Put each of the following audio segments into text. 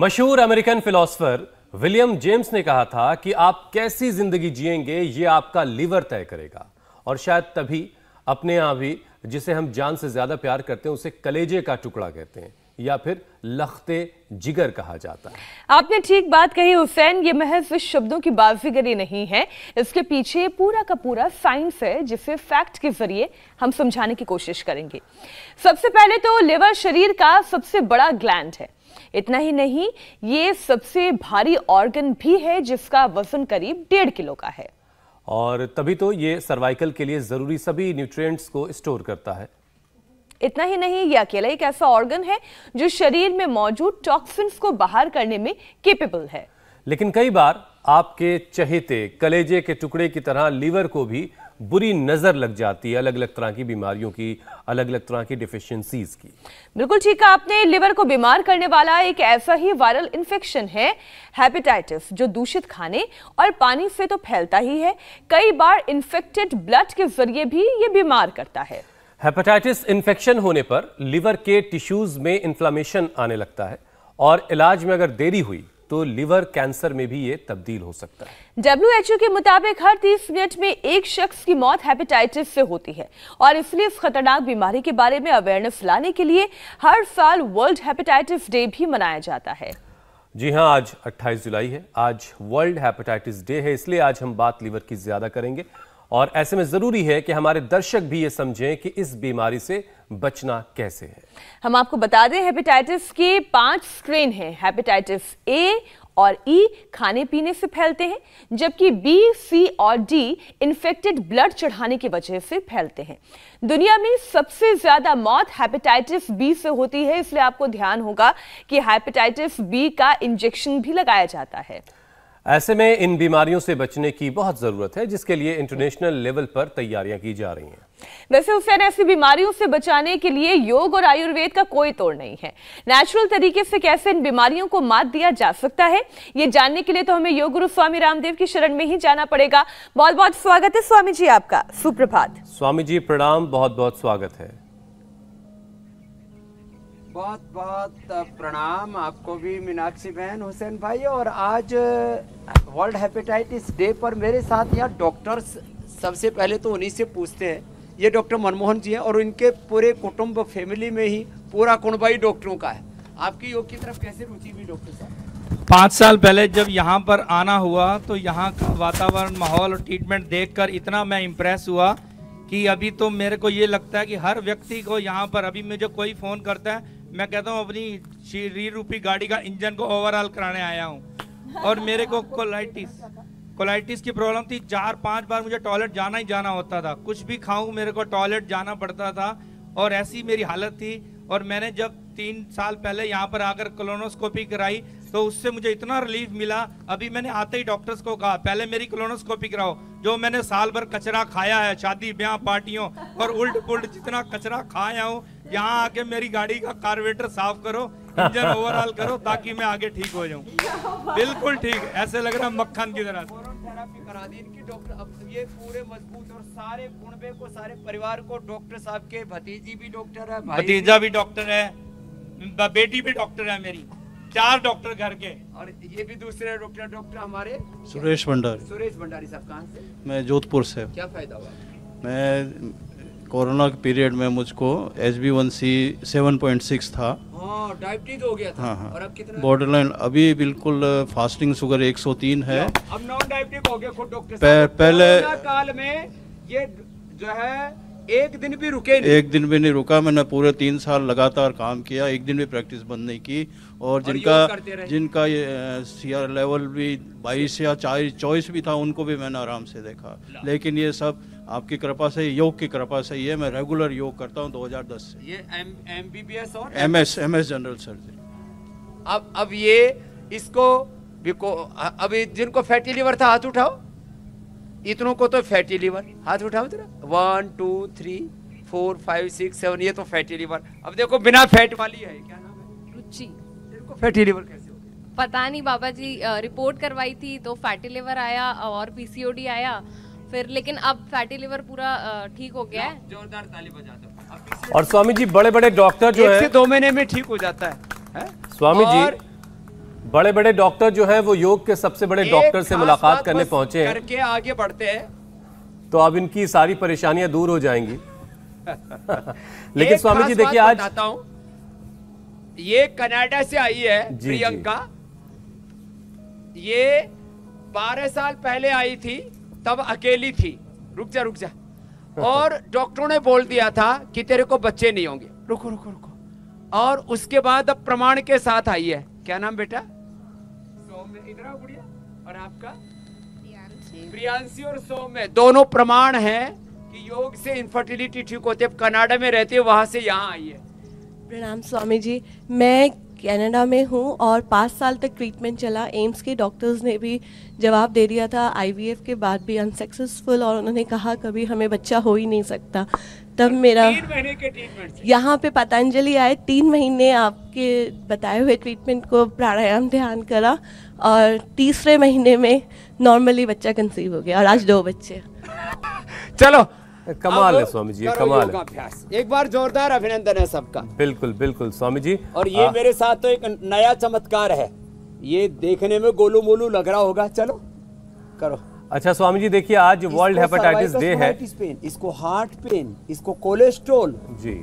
मशहूर American philosopher William James ने कहा था कि आप कैसी जिंदगी जिएंगे ये आपका लीवर तय करेगा और शायद तभी अपने आप ही जिसे हम जान से ज्यादा प्यार करते हैं उसे कलेजे का टुकड़ा कहते हैं या फिर लखते जिगर कहा जाता है आपने ठीक बात कही हुसैन ये महज शब्दों की बाजीगरी नहीं है इसके पीछे पूरा का पूरा साइंस है जिसे फैक्ट के जरिए हम समझाने की कोशिश करेंगे सबसे पहले तो लिवर शरीर का सबसे बड़ा ग्लैंड है इतना ही नहीं ये सबसे भारी ऑर्गन भी है जिसका वजन करीब डेढ़ किलो का है और तभी तो ये सर्वाइकल के लिए ज़रूरी सभी न्यूट्रिएंट्स को स्टोर करता है इतना ही नहीं यह अकेला एक ऐसा ऑर्गन है जो शरीर में मौजूद टॉक्सिन्स को बाहर करने में केपेबल है लेकिन कई बार आपके चहेते कलेजे के टुकड़े की तरह लीवर को भी बुरी नज़र लग जाती है अलग अलग तरह की बीमारियों की अलग अलग तरह की डिफिशियंसीज की बिल्कुल ठीक है आपने लिवर को बीमार करने वाला एक ऐसा ही वायरल इन्फेक्शन है हेपेटाइटिस जो दूषित खाने और पानी से तो फैलता ही है कई बार इन्फेक्टेड ब्लड के जरिए भी ये बीमार करता है हेपेटाइटिस इन्फेक्शन होने पर लिवर के टिश्यूज में इन्फ्लामेशन आने लगता है और इलाज में अगर देरी हुई तो लिवर कैंसर में भी ये तब्दील हो सकता है डब्ल्यू के मुताबिक हर 30 मिनट में एक शख्स की मौत हेपेटाइटिस से होती है और इसलिए इस खतरनाक बीमारी के बारे में अवेयरनेस लाने के लिए हर साल वर्ल्ड हेपेटाइटिस डे भी मनाया जाता है जी हाँ आज 28 जुलाई है आज वर्ल्ड हेपेटाइटिस डे है इसलिए आज हम बात लीवर की ज्यादा करेंगे और ऐसे में ज़रूरी है कि हमारे दर्शक भी ये समझें कि इस बीमारी से बचना कैसे है हम आपको बता दें हेपेटाइटिस के पांच स्ट्रेन हैं हेपेटाइटिस ए और ई e, खाने पीने से फैलते हैं जबकि बी सी और डी इन्फेक्टेड ब्लड चढ़ाने की वजह से फैलते हैं दुनिया में सबसे ज्यादा मौत हेपेटाइटिस बी से होती है इसलिए आपको ध्यान होगा कि हेपेटाइटिस बी का इंजेक्शन भी लगाया जाता है ऐसे में इन बीमारियों से बचने की बहुत ज़रूरत है जिसके लिए इंटरनेशनल लेवल पर तैयारियां की जा रही हैं वैसे हुसैन ऐसी बीमारियों से बचाने के लिए योग और आयुर्वेद का कोई तोड़ नहीं है नेचुरल तरीके से कैसे इन बीमारियों को मात दिया जा सकता है ये जानने के लिए तो हमें योग गुरु स्वामी रामदेव की शरण में ही जाना पड़ेगा बहुत बहुत स्वागत है स्वामी जी आपका सुप्रभात स्वामी जी प्रणाम बहुत बहुत स्वागत है बहुत बहुत प्रणाम आपको भी मीनाक्षी बहन हुसैन भाई और आज वर्ल्ड हेपेटाइटिस डे पर मेरे साथ यहाँ डॉक्टर्स सबसे पहले तो उन्हीं से पूछते हैं ये डॉक्टर मनमोहन जी हैं और इनके पूरे कुटुंब फैमिली में ही पूरा कुणबाई डॉक्टरों का है आपकी योग की तरफ कैसे रुचि हुई डॉक्टर साहब पाँच साल पहले जब यहाँ पर आना हुआ तो यहाँ का वातावरण माहौल और ट्रीटमेंट देख इतना मैं इम्प्रेस हुआ कि अभी तो मेरे को ये लगता है कि हर व्यक्ति को यहाँ पर अभी मुझे कोई फ़ोन करता है मैं कहता हूँ अपनी शरीर रूपी गाड़ी का इंजन को ओवरऑल कराने आया हूँ और मेरे को कोलाइटिस कोलाइटिस की प्रॉब्लम थी चार पांच बार मुझे टॉयलेट जाना ही जाना होता था कुछ भी खाऊं मेरे को टॉयलेट जाना पड़ता था और ऐसी मेरी हालत थी और मैंने जब तीन साल पहले यहाँ पर आकर कोलोनोस्कोपी कराई तो उससे मुझे इतना रिलीफ मिला अभी मैंने आते ही डॉक्टर्स को कहा पहले मेरी क्लोनोस्कोपी कराओ जो मैंने साल भर कचरा खाया है शादी ब्याह पार्टियों और उल्ट पुल्ट जितना कचरा खाया हूँ यहाँ आके मेरी गाड़ी का कार्बेटर साफ करो इंजन ओवरऑल करो ताकि मैं आगे ठीक हो जाऊँ बिल्कुल ठीक ऐसे लग रहा है मक्खन की तरह करा दी इनकी डॉक्टर अब तो ये पूरे मजबूत और सारे कुणबे को सारे परिवार को डॉक्टर साहब के भतीजी भी डॉक्टर है भतीजा भी डॉक्टर है बेटी भी डॉक्टर है मेरी चार डॉक्टर घर के और ये भी दूसरे डॉक्टर डॉक्टर हमारे सुरेश भंडारी सुरेश भंडारी साहब कहाँ से मैं जोधपुर से क्या फायदा हुआ मैं कोरोना के पीरियड में मुझको H B one C seven point six था हाँ, डायबिटीज हो गया था हाँ हाँ और अब कितना बॉर्डर लाइन अभी बिल्कुल फास्टिंग शुगर एक सौ तीन है अब नॉन डायबिटिक हो गया खुद डॉक्टर पहले काल में ये जो है एक दिन भी रुके नहीं। एक दिन भी नहीं रुका मैंने पूरे तीन साल लगातार काम किया एक दिन भी प्रैक्टिस बंद नहीं की और जिनका जिनका ये सीआर लेवल भी बाईस या चालीस चौबीस भी था उनको भी मैंने आराम से देखा लेकिन ये सब आपकी कृपा से योग की कृपा से ये मैं रेगुलर योग करता हूँ दो हजार दस से M S M S general surgery अब अब ये इसको अभी जिनको फैटी लिवर था हाथ उठाओ इतनों को तो फैटी लीवर हाथ उठाओ जरा one two three four five six seven ये तो फैटी लीवर अब देखो बिना फैट वाली है क्या नाम है रुचि देखो फैटी लीवर कैसे पता नहीं बाबा जी रिपोर्ट करवाई थी तो फैटी लीवर आया और पीसीओडी आया फिर लेकिन अब फैटी लीवर पूरा ठीक हो गया है जोरदार ताली बजाते और स्वामी जी बड़े बड़े डॉक्टर जो है दो महीने में ठीक हो जाता है, है? स्वामी और जी बड़े बड़े डॉक्टर जो हैं वो योग के सबसे बड़े डॉक्टर से मुलाकात करने पहुंचे हैं करके आगे बढ़ते हैं तो अब इनकी सारी परेशानियां दूर हो जाएंगी लेकिन स्वामी जी देखिए आज बताता हूं ये कनाडा से आई है प्रियंका ये बारह साल पहले आई थी तब अकेली थी रुक जा रुक जा और डॉक्टरों ने बोल दिया था कि तेरे को बच्चे नहीं होंगे रुको रुको रुको और उसके बाद अब प्रमाण के साथ आई है क्या नाम बेटा इधर आओ बुढ़िया और आपका प्रियांशी और में दोनों प्रमाण हैं कि योग से इनफर्टिलिटी ठीक होती है कनाडा में रहते हैं वहाँ से यहाँ आई है प्रणाम स्वामी जी मैं कनाडा में हूँ और पाँच साल तक ट्रीटमेंट चला एम्स के डॉक्टर्स ने भी जवाब दे दिया था आईवीएफ के बाद भी अनसक्सेसफुल और उन्होंने कहा कभी हमें बच्चा हो ही नहीं सकता तब मेरा यहाँ पे पतंजलि आए तीन महीने आपके बताए हुए ट्रीटमेंट को प्राणायाम ध्यान करा और तीसरे महीने में नॉर्मली बच्चा कंसीव हो गया और आज दो बच्चे चलो कमाल है स्वामी जी कमाल है एक बार जोरदार अभिनंदन है सबका बिल्कुल बिल्कुल स्वामी जी और ये आ, मेरे साथ तो एक नया चमत्कार है ये देखने में गोलू मोलू लग रहा होगा चलो करो अच्छा स्वामी जी देखिए आज वर्ल्ड हेपेटाइटिस डे है पेन इसको हार्ट पेन इसको कोलेस्ट्रोल जी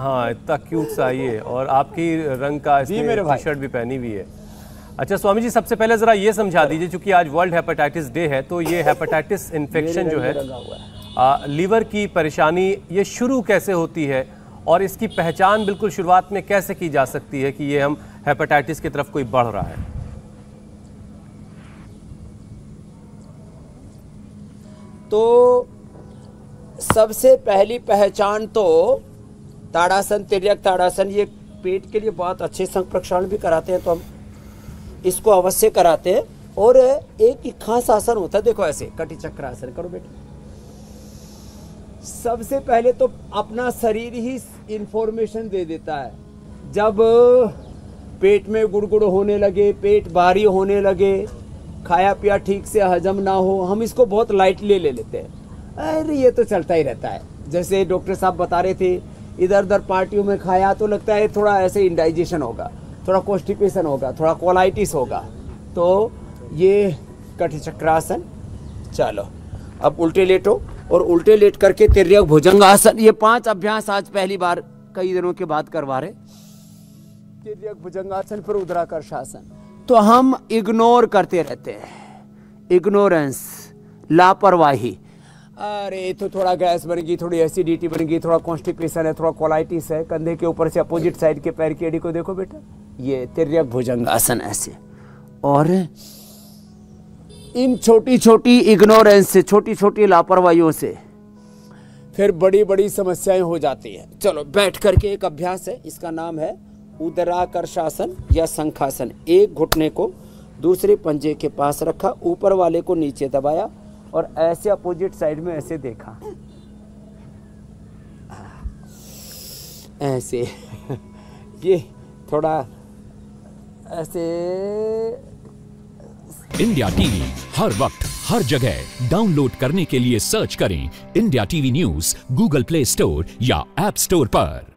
हाँ इतना क्यूट सा ये और आपकी रंग का टी शर्ट भी पहनी हुई है अच्छा स्वामी जी सबसे पहले ज़रा ये समझा दीजिए चूंकि आज वर्ल्ड हेपेटाइटिस डे है तो ये हेपेटाइटिस इन्फेक्शन जो है आ, लीवर की परेशानी ये शुरू कैसे होती है और इसकी पहचान बिल्कुल शुरुआत में कैसे की जा सकती है कि ये हम हेपेटाइटिस की तरफ कोई बढ़ रहा है तो सबसे पहली पहचान तो ताड़ासन तिरक ताड़ासन ये पेट के लिए बहुत अच्छे संघ प्रक्षारण भी कराते हैं तो हम इसको अवश्य कराते हैं और एक खास आसन होता है देखो ऐसे कटी चक्र आसन करो बेटा सबसे पहले तो अपना शरीर ही इंफॉर्मेशन दे देता है जब पेट में गुड़गुड़ होने लगे पेट भारी होने लगे खाया पिया ठीक से हजम ना हो हम इसको बहुत लाइटली ले लेते हैं अरे ये तो चलता ही रहता है जैसे डॉक्टर साहब बता रहे थे इधर उधर पार्टियों में खाया तो लगता है थोड़ा ऐसे इंडाइजेशन होगा थोड़ा कॉन्स्टिपेशन होगा थोड़ा कोलाइटिस होगा तो ये कठचक्रासन चलो अब उल्टे लेटो और उल्टे लेट करके तिरक भुजंगासन ये पांच अभ्यास आज पहली बार कई दिनों के बाद करवा रहे तिरक भुजंगासन फिर शासन तो हम इग्नोर करते रहते हैं इग्नोरेंस लापरवाही अरे तो थोड़ा गैस बन गई थोड़ी एसिडिटी बन गई थोड़ा कॉन्स्टिपेशन है थोड़ा कोलाइटिस है कंधे के ऊपर से अपोजिट साइड के पैर की एडी को देखो बेटा ये तिरक आसन ऐसे और इन छोटी छोटी इग्नोरेंस से छोटी छोटी लापरवाहियों से फिर बड़ी बड़ी समस्याएं हो जाती हैं चलो बैठ करके एक अभ्यास है इसका नाम है उदराकर्षासन या संखासन एक घुटने को दूसरे पंजे के पास रखा ऊपर वाले को नीचे दबाया और ऐसे अपोजिट साइड में ऐसे देखा ऐसे ये थोड़ा ऐसे इंडिया टीवी हर वक्त हर जगह डाउनलोड करने के लिए सर्च करें India TV news Google Play Store या एप स्टोर पर